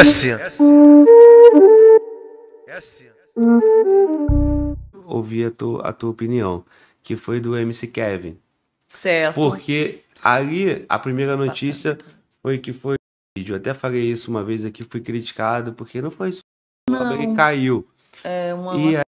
É assim. É assim. É a tua, a tua opinião, que foi do MC Kevin. Certo. Porque ali a primeira notícia foi que foi vídeo. Até falei isso uma vez aqui, fui criticado, porque não foi isso. Não. Ele caiu. É uma e aí,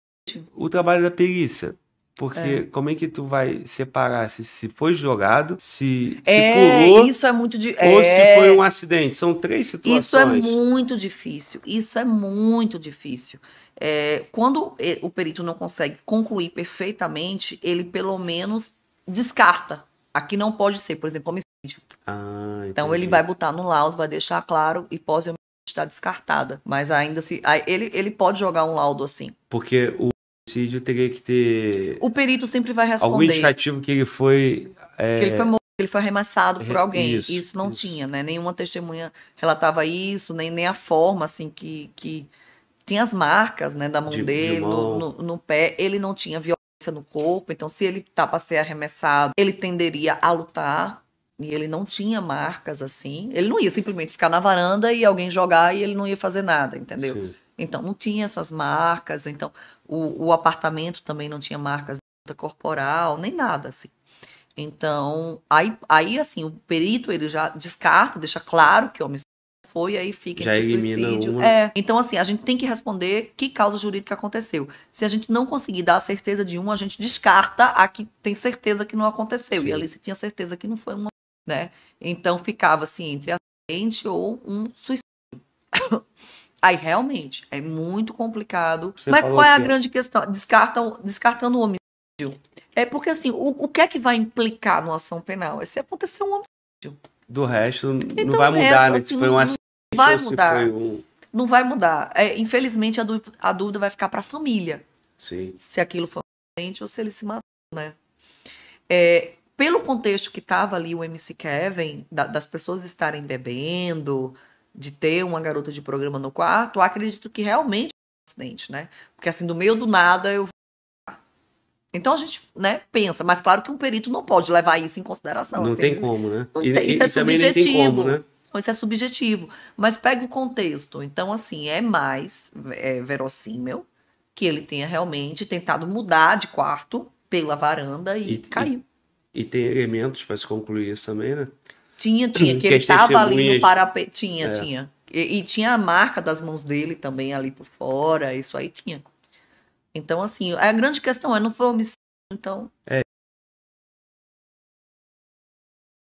o trabalho da perícia. Porque é. como é que tu vai separar se, se foi jogado, se, é, pulou, isso é muito di... ou é... se foi um acidente? São três situações. Isso é muito difícil. Isso é muito difícil. É, quando é, o perito não consegue concluir perfeitamente, ele pelo menos descarta. Aqui não pode ser, por exemplo, homicídio. Ah, então ele vai botar no laudo, vai deixar claro hipótese está descartada. Mas ainda se. Ele, ele pode jogar um laudo assim. Porque o teria que ter. O perito sempre vai responder. Algum indicativo que ele foi. É... Que ele foi morto, que ele foi arremessado por alguém. Isso, isso não isso. tinha, né? Nenhuma testemunha relatava isso, nem, nem a forma, assim, que. que... tem as marcas, né, da mão de, dele, de mão. No, no, no pé. Ele não tinha violência no corpo, então se ele tá para ser arremessado, ele tenderia a lutar, e ele não tinha marcas assim. Ele não ia simplesmente ficar na varanda e alguém jogar e ele não ia fazer nada, entendeu? Sim. Então não tinha essas marcas. Então o, o apartamento também não tinha marcas de corporal, nem nada, assim. Então, aí, aí assim, o perito ele já descarta, deixa claro que o homicídio foi, aí fica entre suicídio. Uma... É. Então, assim, a gente tem que responder que causa jurídica aconteceu. Se a gente não conseguir dar a certeza de uma, a gente descarta a que tem certeza que não aconteceu. Sim. E ali se tinha certeza que não foi uma, né? Então ficava assim, entre acidente ou um suicídio. Aí realmente é muito complicado. Você Mas qual é a é. grande questão? Descartam, descartando o homicídio. É porque assim, o, o que é que vai implicar numa ação penal? É se acontecer um homicídio. Do resto, então, não vai é, mudar, resto, né? Assim, foi um acidente. Não vai mudar. Um... Não vai mudar. É, infelizmente, a, du... a dúvida vai ficar para a família. Sim. Se aquilo foi um acidente ou se ele se matou, né? É, pelo contexto que estava ali o MC Kevin, da, das pessoas estarem bebendo, de ter uma garota de programa no quarto, acredito que realmente foi é um acidente, né? Porque assim, do meio do nada eu então a gente, né, pensa, mas claro que um perito não pode levar isso em consideração. Não assim, né? Né? Então, é tem como, né? Isso, é subjetivo. Como, né? Isso é subjetivo. Mas pega o contexto. Então, assim, é mais é, verossímil que ele tenha realmente tentado mudar de quarto pela varanda e, e caiu. E, e tem elementos para se concluir isso também, né? Tinha, tinha, que, que ele estava ali no parapeito. Tinha, é. tinha. E, e, tinha a marca das mãos dele também ali por fora, isso aí tinha. Então, assim, a grande questão é, não foi omissão, então... É,